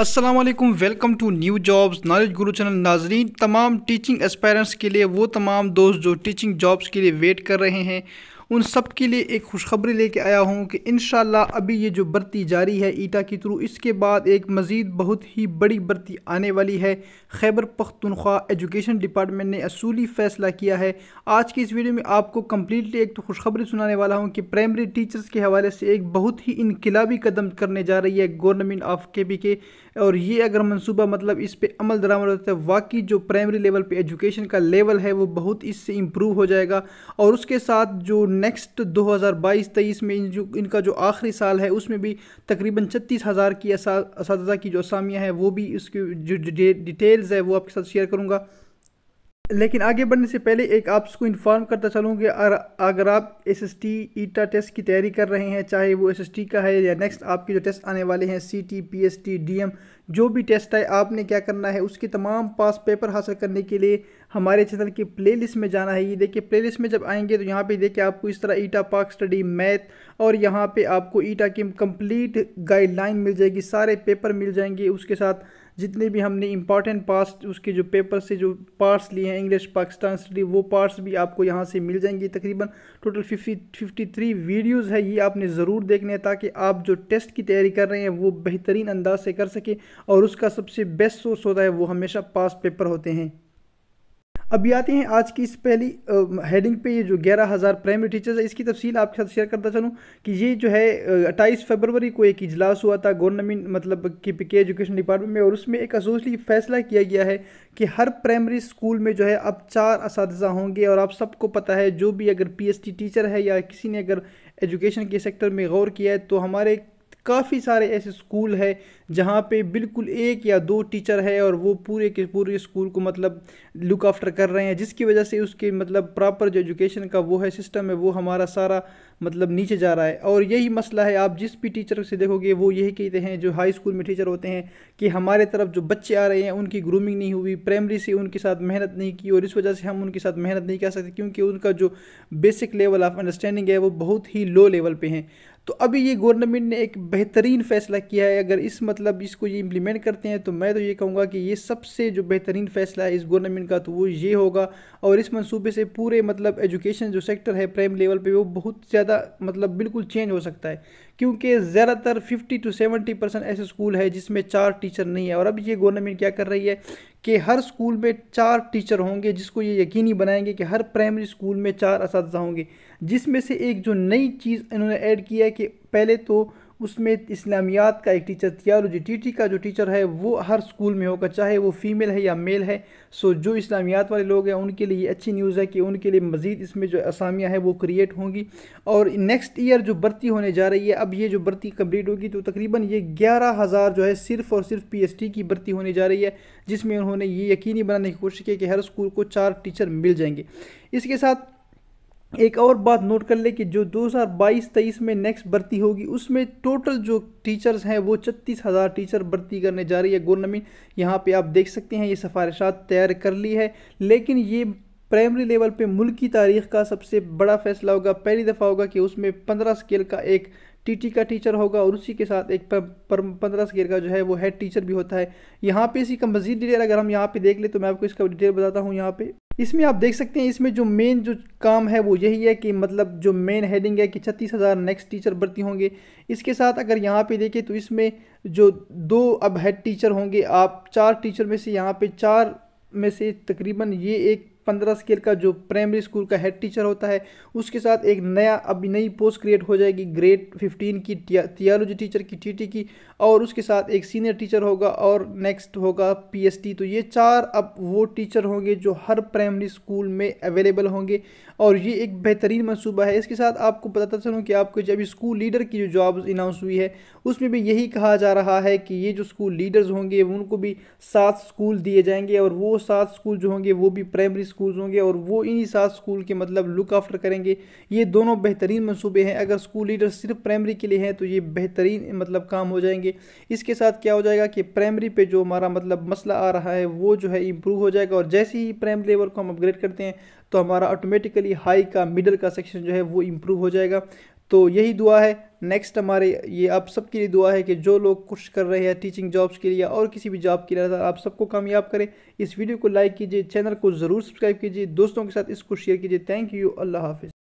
Aslam welcome to new jobs knowledge guru channel नाजरीन तमाम teaching aspirants के लिए वो तमाम दोस्त जो टीचिंग जॉब्स के लिए वेट कर रहे हैं उन सब के लिए एक खुशखबरी लेके आया हूँ कि इन अभी ये जो बर्ती जारी है ईटा के थ्रू इसके बाद एक मज़ीद बहुत ही बड़ी बरती आने वाली है खैबर पख्तनख्वा एजुकेशन डिपार्टमेंट ने असूली फ़ैसला किया है आज की इस वीडियो में आपको कम्प्लीटली एक तो खुशखबरी सुनाने वाला हूँ कि प्राइमरी टीचर्स के हवाले से एक बहुत ही इनकलाबी कदम करने जा रही है गवर्नमेंट ऑफ के पी के और ये अगर मनसूबा मतलब इस पर अमल दरामद होता है वाकई जो प्राइमरी लेवल पर एजुकेशन का लेवल है वो बहुत इससे इम्प्रूव हो जाएगा और उसके साथ जो नेक्स्ट 2022-23 में जो इनका जो आखिरी साल है उसमें भी तकरीबन छत्तीस हज़ार की इस की जो असामियाँ हैं वो भी इसकी जो डिटेल्स है वो आपके साथ शेयर करूँगा लेकिन आगे बढ़ने से पहले एक आप उसको इन्फॉर्म करता चलूँ कि अगर आप S S T ETEA test की तैयारी कर रहे हैं चाहे वो एस एस टी का है या नेक्स्ट आपके जो टेस्ट आने वाले हैं C T P S T D M जो भी टेस्ट है आपने क्या करना है उसके तमाम पास पेपर हासिल करने के लिए हमारे चैनल की प्लेलिस्ट में जाना है ये देखिए प्लेलिस्ट में जब आएंगे तो यहाँ पे देखिए आपको इस तरह ईटा पाक स्टडी मैथ और यहाँ पे आपको ईटा की कंप्लीट गाइडलाइन मिल जाएगी सारे पेपर मिल जाएंगे उसके साथ जितने भी हमने इंपॉर्टेंट पार्ट्स उसके जो पेपर से जो पार्ट्स लिए हैं इंग्लिश पाकिस्तान स्टडी वो पार्ट्स भी आपको यहाँ से मिल जाएंगे तकरीबन total fifty fifty three videos है ये आपने ज़रूर देखने हैं ताकि आप जो टेस्ट की तैयारी कर रहे हैं वो बेहतरीन अंदाज से कर सकें और उसका सबसे बेस्ट सोर्स होता है वो हमेशा पास पेपर होते हैं अभी आते हैं आज की इस पहली हेडिंग पे ये जो ग्यारह हज़ार प्राइमरी टीचर्स है इसकी तफसील आपके साथ शेयर करता चलूँ कि ये जो है अट्ठाईस फरवरी को एक इजलास हुआ था गवर्नमेंट मतलब के पी के एजुकेशन डिपार्टमेंट में और उसमें एक असूसली फैसला किया गया है कि हर प्राइमरी स्कूल में जो है अब चार इस होंगे और आप सबको पता है जो भी अगर पी टीचर है या किसी ने अगर एजुकेशन के सेक्टर में गौर किया है तो हमारे काफ़ी सारे ऐसे स्कूल है जहाँ पे बिल्कुल एक या दो टीचर है और वो पूरे के पूरे स्कूल को मतलब लुक आफ्टर कर रहे हैं जिसकी वजह से उसके मतलब प्रॉपर जो एजुकेशन का वो है सिस्टम है वो हमारा सारा मतलब नीचे जा रहा है और यही मसला है आप जिस भी टीचर से देखोगे वो यही कहते हैं जो हाई स्कूल में टीचर होते हैं कि हमारे तरफ जो बच्चे आ रहे हैं उनकी ग्रूमिंग नहीं हुई प्राइमरी से उनके साथ मेहनत नहीं की और इस वजह से हम उनके साथ मेहनत नहीं कर सकते क्योंकि उनका जो बेसिक लेवल ऑफ अंडरस्टैंडिंग है वो बहुत ही लो लेवल पर है तो अभी ये गवर्नमेंट ने एक बेहतरीन फैसला किया है अगर इस मतलब इसको ये इम्प्लीमेंट करते हैं तो मैं तो ये कहूँगा कि ये सबसे जो बेहतरीन फैसला है इस गवर्नमेंट का तो वो ये होगा और इस मंसूबे से पूरे मतलब एजुकेशन जो सेक्टर है प्राइम लेवल पर वो बहुत ज़्यादा ज़्यादा मतलब बिल्कुल चेंज हो सकता है क्योंकि ज़्यादातर 50 टू 70 परसेंट ऐसे स्कूल है जिसमें चार टीचर नहीं है और अब ये गवर्नमेंट क्या कर रही है कि हर स्कूल में चार टीचर होंगे जिसको ये यकीनी बनाएंगे कि हर प्राइमरी स्कूल में चार इस होंगे जिसमें से एक जो नई चीज़ इन्होंने ऐड किया है कि पहले तो उसमें इस्लामियात का एक टीचर थियोलॉजी टी का जो टीचर है वो हर स्कूल में होगा चाहे वो फीमेल है या मेल है सो जो इस्लामियात वाले लोग हैं उनके लिए ये अच्छी न्यूज़ है कि उनके लिए मज़ीद इसमें जो असामियाँ हैं वो क्रिएट होंगी और नेक्स्ट ईयर जो भर्ती होने जा रही है अब ये जो भर्ती कम्प्लीट होगी तो तकरीबन ये ग्यारह हज़ार जो है सिर्फ़ और सिर्फ पी की भर्ती होने जा रही है जिसमें उन्होंने ये यकीनी बनाने की कोशिश की कि हर स्कूल को चार टीचर मिल जाएंगे इसके साथ एक और बात नोट कर ले कि जो 2022-23 में नेक्स्ट भर्ती होगी उसमें टोटल जो टीचर्स हैं वो छत्तीस हज़ार टीचर भर्ती करने जा रही है गवर्नमेंट यहाँ पे आप देख सकते हैं ये सिफारिशात तैयार कर ली है लेकिन ये प्राइमरी लेवल पे मुल्क की तारीख का सबसे बड़ा फैसला होगा पहली दफ़ा होगा कि उसमें पंद्रह स्केल का एक टी का टीचर होगा और उसी के साथ एक पंद्रह स्केल का जो है वो हेड टीचर भी होता है यहाँ पे इसी का मजीद डिटेल अगर हम यहाँ पे देख ले तो मैं आपको इसका डिटेल बताता हूँ यहाँ पे इसमें आप देख सकते हैं इसमें जो मेन जो काम है वो यही है कि मतलब जो मेन हेडिंग है कि छत्तीस हज़ार नेक्स्ट टीचर भर्ती होंगे इसके साथ अगर यहाँ पे देखें तो इसमें जो दो अब हेड टीचर होंगे आप चार टीचर में से यहाँ पे चार में से तकरीबन ये एक पंद्रह स्केल का जो प्राइमरी स्कूल का हेड टीचर होता है उसके साथ एक नया अभी नई पोस्ट क्रिएट हो जाएगी ग्रेड फिफ्टीन की थियोलॉजी टीचर की टीटी की और उसके साथ एक सीनियर टीचर होगा और नेक्स्ट होगा पीएसटी तो ये चार अब वो टीचर होंगे जो हर प्राइमरी स्कूल में अवेलेबल होंगे और ये एक बेहतरीन मनसूबा है इसके साथ आपको पता चलूँ कि आपको जब स्कूल लीडर की जो जॉब अनाउंस हुई है उसमें भी यही कहा जा रहा है कि ये जो स्कूल लीडर्स होंगे उनको भी सात स्कूल दिए जाएंगे और वो सात स्कूल जो होंगे वो भी प्राइमरी स्कूल्स होंगे और वो इन्हीं सात स्कूल के मतलब लुक आफ्टर करेंगे ये दोनों बेहतरीन मनसूबे हैं अगर स्कूल लीडर सिर्फ प्राइमरी के लिए हैं तो ये बेहतरीन मतलब काम हो जाएंगे इसके साथ क्या हो जाएगा कि प्राइमरी पे जो हमारा मतलब मसला आ रहा है वो जो है इम्प्रूव हो जाएगा और जैसे ही प्राइमरी लेवल को हम अपग्रेड करते हैं तो हमारा ऑटोमेटिकली हाई का मिडल का सेक्शन जो है वो इम्प्रूव हो जाएगा तो यही दुआ है नेक्स्ट हमारे ये आप सबके लिए दुआ है कि जो लोग कुछ कर रहे हैं टीचिंग जॉब्स के लिए और किसी भी जॉब के लिए आप सबको कामयाब करें इस वीडियो को लाइक कीजिए चैनल को ज़रूर सब्सक्राइब कीजिए दोस्तों के साथ इसको शेयर कीजिए थैंक यू अल्लाह हाफिज़